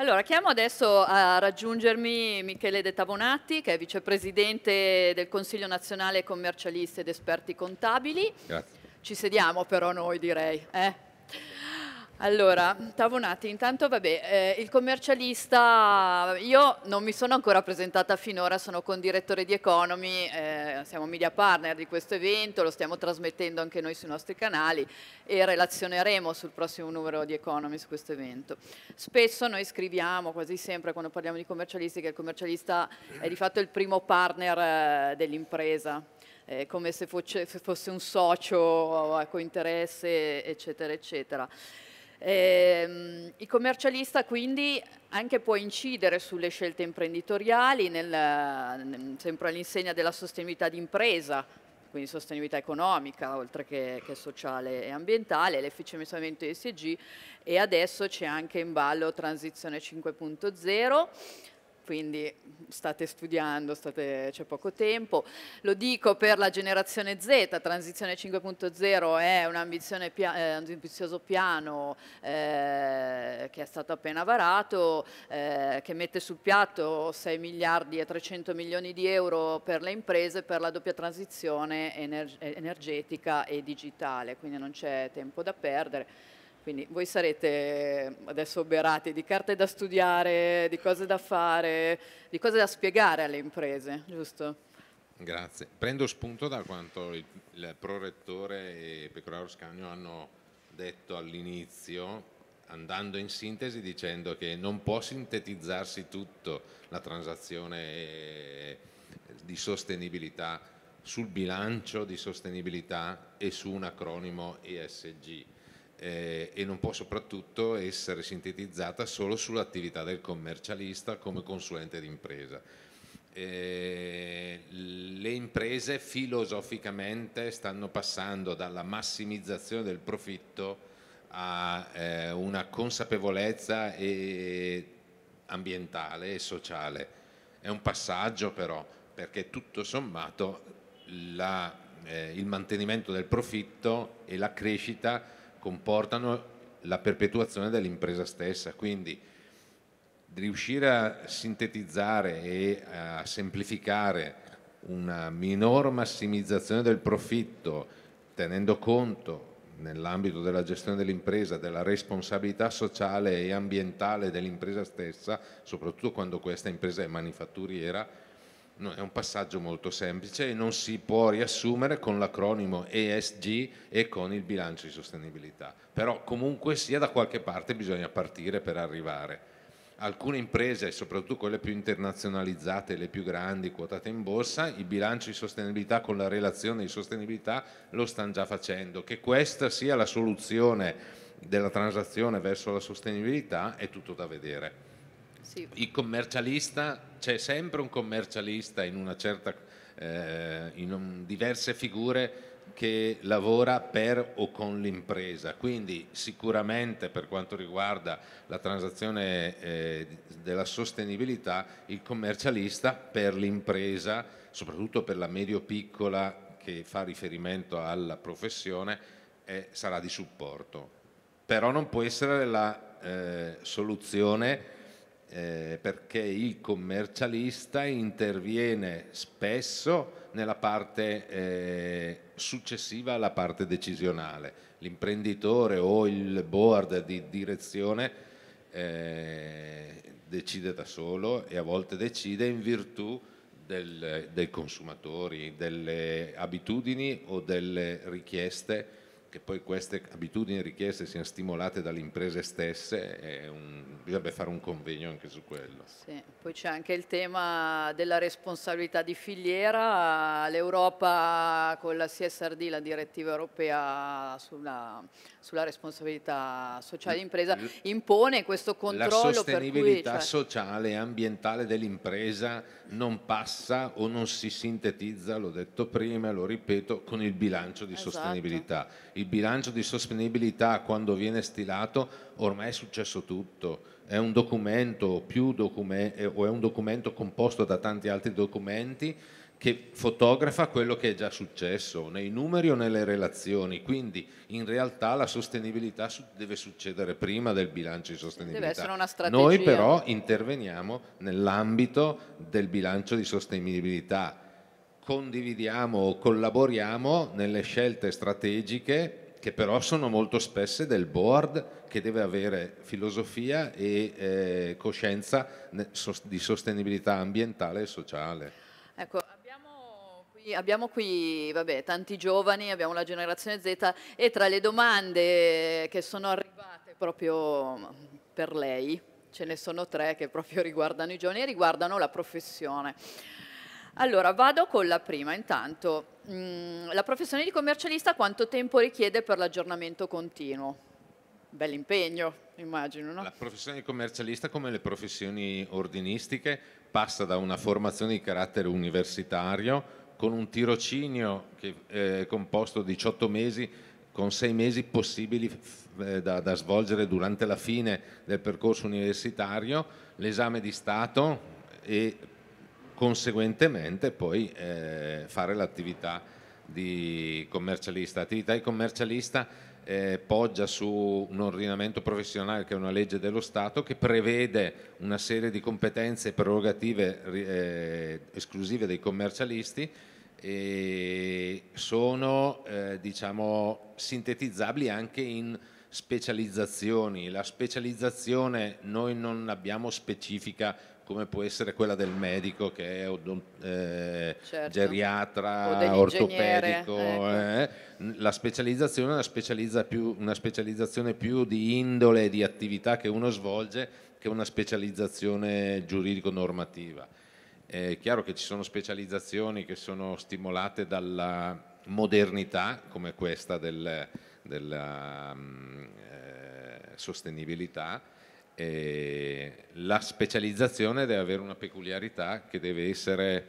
Allora, chiamo adesso a raggiungermi Michele De Tavonatti, che è vicepresidente del Consiglio nazionale commercialisti ed esperti contabili. Grazie. Ci sediamo però noi, direi. Eh? Allora, Tavonati, intanto vabbè, eh, il commercialista, io non mi sono ancora presentata finora, sono con direttore di Economy, eh, siamo media partner di questo evento, lo stiamo trasmettendo anche noi sui nostri canali e relazioneremo sul prossimo numero di Economy su questo evento. Spesso noi scriviamo, quasi sempre quando parliamo di commercialisti, che il commercialista è di fatto il primo partner eh, dell'impresa, eh, come se fosse, se fosse un socio a ecco, interesse, eccetera, eccetera. Eh, il commercialista quindi anche può incidere sulle scelte imprenditoriali, nel, sempre all'insegna della sostenibilità d'impresa, quindi sostenibilità economica oltre che, che sociale e ambientale, l'efficientamento ESG e adesso c'è anche in ballo transizione 5.0 quindi state studiando, state, c'è poco tempo. Lo dico per la generazione Z, Transizione 5.0 è un, eh, ambizioso piano eh, che è stato appena varato, eh, che mette sul piatto 6 miliardi e 300 milioni di euro per le imprese per la doppia transizione energetica e digitale, quindi non c'è tempo da perdere quindi voi sarete adesso oberati di carte da studiare, di cose da fare, di cose da spiegare alle imprese, giusto? Grazie. Prendo spunto da quanto il, il prorettore e Pecoraro Scagno hanno detto all'inizio, andando in sintesi dicendo che non può sintetizzarsi tutto la transazione eh, di sostenibilità sul bilancio di sostenibilità e su un acronimo ESG eh, e non può soprattutto essere sintetizzata solo sull'attività del commercialista come consulente d'impresa. Eh, le imprese filosoficamente stanno passando dalla massimizzazione del profitto a eh, una consapevolezza e ambientale e sociale. È un passaggio però perché tutto sommato la, eh, il mantenimento del profitto e la crescita comportano la perpetuazione dell'impresa stessa, quindi riuscire a sintetizzare e a semplificare una minor massimizzazione del profitto tenendo conto nell'ambito della gestione dell'impresa, della responsabilità sociale e ambientale dell'impresa stessa, soprattutto quando questa impresa è manifatturiera, è un passaggio molto semplice e non si può riassumere con l'acronimo ESG e con il bilancio di sostenibilità. Però comunque sia da qualche parte bisogna partire per arrivare. Alcune imprese, soprattutto quelle più internazionalizzate, le più grandi, quotate in borsa, il bilancio di sostenibilità con la relazione di sostenibilità lo stanno già facendo. Che questa sia la soluzione della transazione verso la sostenibilità è tutto da vedere. Sì. Il commercialista, c'è sempre un commercialista in una certa, eh, in un, diverse figure che lavora per o con l'impresa, quindi sicuramente per quanto riguarda la transazione eh, della sostenibilità, il commercialista per l'impresa, soprattutto per la medio-piccola che fa riferimento alla professione, eh, sarà di supporto. Però non può essere la eh, soluzione eh, perché il commercialista interviene spesso nella parte eh, successiva alla parte decisionale. L'imprenditore o il board di direzione eh, decide da solo e a volte decide in virtù del, dei consumatori, delle abitudini o delle richieste che poi queste abitudini richieste siano stimolate dalle imprese stesse, un, bisognerebbe fare un convegno anche su quello. Sì, poi c'è anche il tema della responsabilità di filiera, l'Europa con la CSRD, la direttiva europea sulla, sulla responsabilità sociale d'impresa, impone questo controllo. La sostenibilità cui, cioè... sociale e ambientale dell'impresa non passa o non si sintetizza, l'ho detto prima e lo ripeto, con il bilancio di esatto. sostenibilità il bilancio di sostenibilità quando viene stilato ormai è successo tutto, è un documento, più documenti, eh, o è un documento composto da tanti altri documenti che fotografa quello che è già successo nei numeri o nelle relazioni, quindi in realtà la sostenibilità deve succedere prima del bilancio di sostenibilità. Deve essere una strategia. Noi però interveniamo nell'ambito del bilancio di sostenibilità condividiamo o collaboriamo nelle scelte strategiche che però sono molto spesse del board che deve avere filosofia e eh, coscienza di sostenibilità ambientale e sociale. Ecco, abbiamo qui, vabbè, tanti giovani, abbiamo la generazione Z e tra le domande che sono arrivate proprio per lei ce ne sono tre che proprio riguardano i giovani e riguardano la professione. Allora, vado con la prima intanto. Mm, la professione di commercialista quanto tempo richiede per l'aggiornamento continuo? Bell'impegno, immagino, no? La professione di commercialista, come le professioni ordinistiche, passa da una formazione di carattere universitario con un tirocinio che è eh, composto di 18 mesi con 6 mesi possibili eh, da, da svolgere durante la fine del percorso universitario, l'esame di Stato e conseguentemente poi eh, fare l'attività di commercialista. L'attività di commercialista eh, poggia su un ordinamento professionale che è una legge dello Stato che prevede una serie di competenze e prerogative eh, esclusive dei commercialisti e sono eh, diciamo, sintetizzabili anche in specializzazioni. La specializzazione noi non abbiamo specifica come può essere quella del medico che è eh, certo. geriatra, ortopedico. Ecco. Eh, eh, la specializzazione è una, specializza più, una specializzazione più di indole e di attività che uno svolge che una specializzazione giuridico-normativa. È chiaro che ci sono specializzazioni che sono stimolate dalla modernità, come questa del, della mm, eh, sostenibilità, eh, la specializzazione deve avere una peculiarità che deve, essere,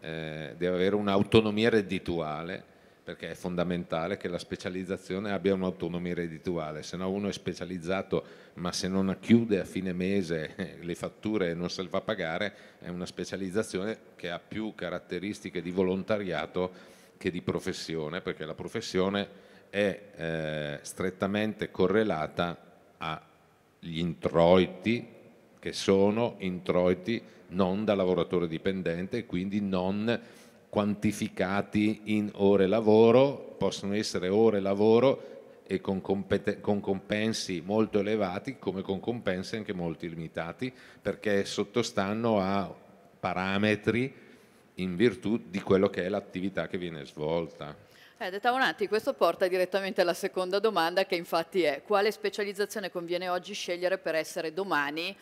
eh, deve avere un'autonomia reddituale perché è fondamentale che la specializzazione abbia un'autonomia reddituale, se no uno è specializzato ma se non chiude a fine mese eh, le fatture e non se le fa pagare, è una specializzazione che ha più caratteristiche di volontariato che di professione, perché la professione è eh, strettamente correlata a gli introiti che sono introiti non da lavoratore dipendente e quindi non quantificati in ore lavoro, possono essere ore lavoro e con, con, compensi molto elevati come con compensi anche molto limitati perché sottostanno a parametri in virtù di quello che è l'attività che viene svolta. Eh, De Tavolati, questo porta direttamente alla seconda domanda che infatti è quale specializzazione conviene oggi scegliere per essere domani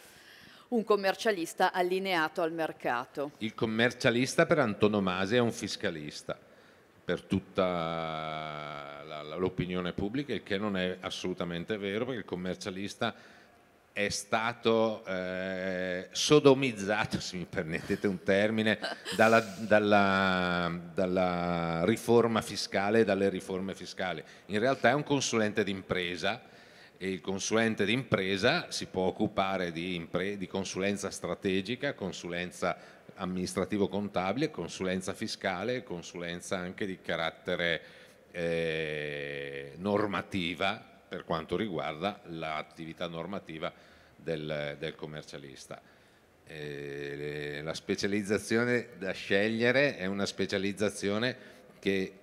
un commercialista allineato al mercato? Il commercialista per antonomasia è un fiscalista per tutta l'opinione pubblica, il che non è assolutamente vero perché il commercialista è stato eh, sodomizzato, se mi permettete un termine, dalla, dalla, dalla riforma fiscale e dalle riforme fiscali. In realtà è un consulente d'impresa e il consulente d'impresa si può occupare di, di consulenza strategica, consulenza amministrativo-contabile, consulenza fiscale, consulenza anche di carattere eh, normativa per quanto riguarda l'attività normativa del, del commercialista. E la specializzazione da scegliere è una specializzazione che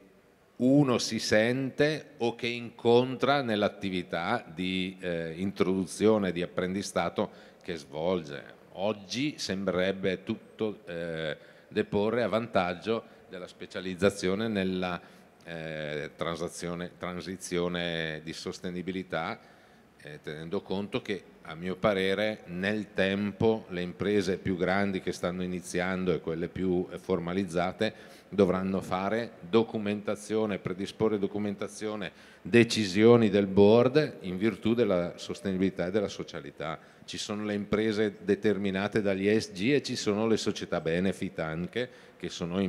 uno si sente o che incontra nell'attività di eh, introduzione, di apprendistato che svolge. Oggi sembrerebbe tutto eh, deporre a vantaggio della specializzazione nella eh, transizione di sostenibilità, eh, tenendo conto che a mio parere nel tempo le imprese più grandi che stanno iniziando e quelle più eh, formalizzate dovranno fare documentazione, predisporre documentazione, decisioni del board in virtù della sostenibilità e della socialità. Ci sono le imprese determinate dagli ESG e ci sono le società benefit anche, che sono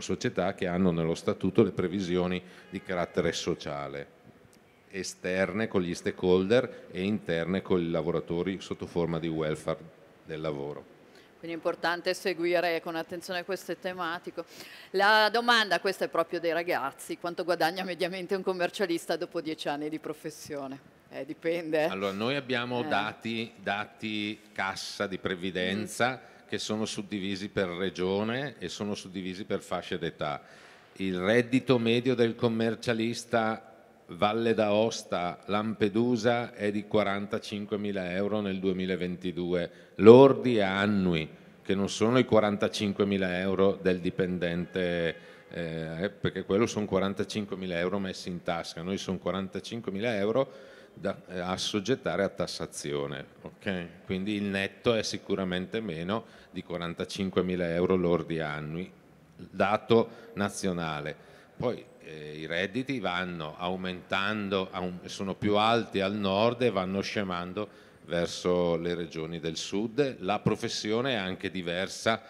società che hanno nello statuto le previsioni di carattere sociale esterne con gli stakeholder e interne con i lavoratori sotto forma di welfare del lavoro. Quindi è importante seguire con attenzione queste tematiche. La domanda, questa è proprio dei ragazzi, quanto guadagna mediamente un commercialista dopo dieci anni di professione? Eh, dipende. Eh. Allora, noi abbiamo eh. dati, dati, cassa di previdenza mm. che sono suddivisi per regione e sono suddivisi per fasce d'età. Il reddito medio del commercialista Valle d'Aosta, Lampedusa è di 45.000 euro nel 2022, lordi annui, che non sono i 45.000 euro del dipendente, eh, eh perché quello sono 45.000 euro messi in tasca, noi sono 45.000 euro da eh, assoggettare a tassazione, okay? quindi il netto è sicuramente meno di 45.000 euro lordi annui, dato nazionale. Poi eh, i redditi vanno aumentando, sono più alti al nord e vanno scemando verso le regioni del sud. La professione è anche diversa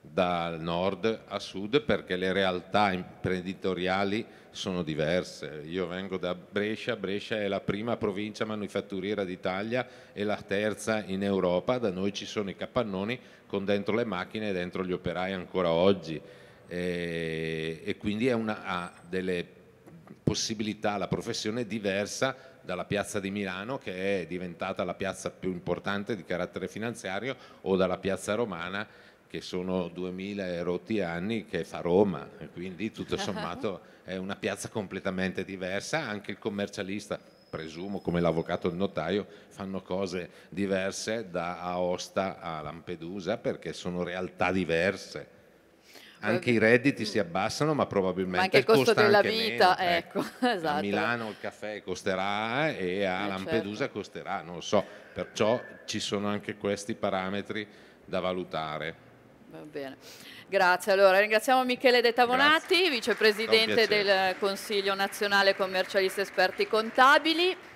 dal nord a sud perché le realtà imprenditoriali sono diverse. Io vengo da Brescia, Brescia è la prima provincia manifatturiera d'Italia e la terza in Europa, da noi ci sono i capannoni con dentro le macchine e dentro gli operai ancora oggi e, eh, e quindi una, ha delle possibilità, la professione diversa dalla piazza di Milano che è diventata la piazza più importante di carattere finanziario o dalla piazza romana che sono 2000 e anni che fa Roma, quindi tutto sommato è una piazza completamente diversa, anche il commercialista, presumo come l'avvocato e il notaio, fanno cose diverse da Aosta a Lampedusa perché sono realtà diverse anche i redditi si abbassano, ma probabilmente ma anche il costo della vita, meno, ecco, ecco esatto. A Milano il caffè costerà e a eh, Lampedusa certo. costerà, non lo so, perciò ci sono anche questi parametri da valutare. Va bene. Grazie. Allora, ringraziamo Michele De Tavonati, vicepresidente del Consiglio Nazionale Commercialisti Esperti Contabili.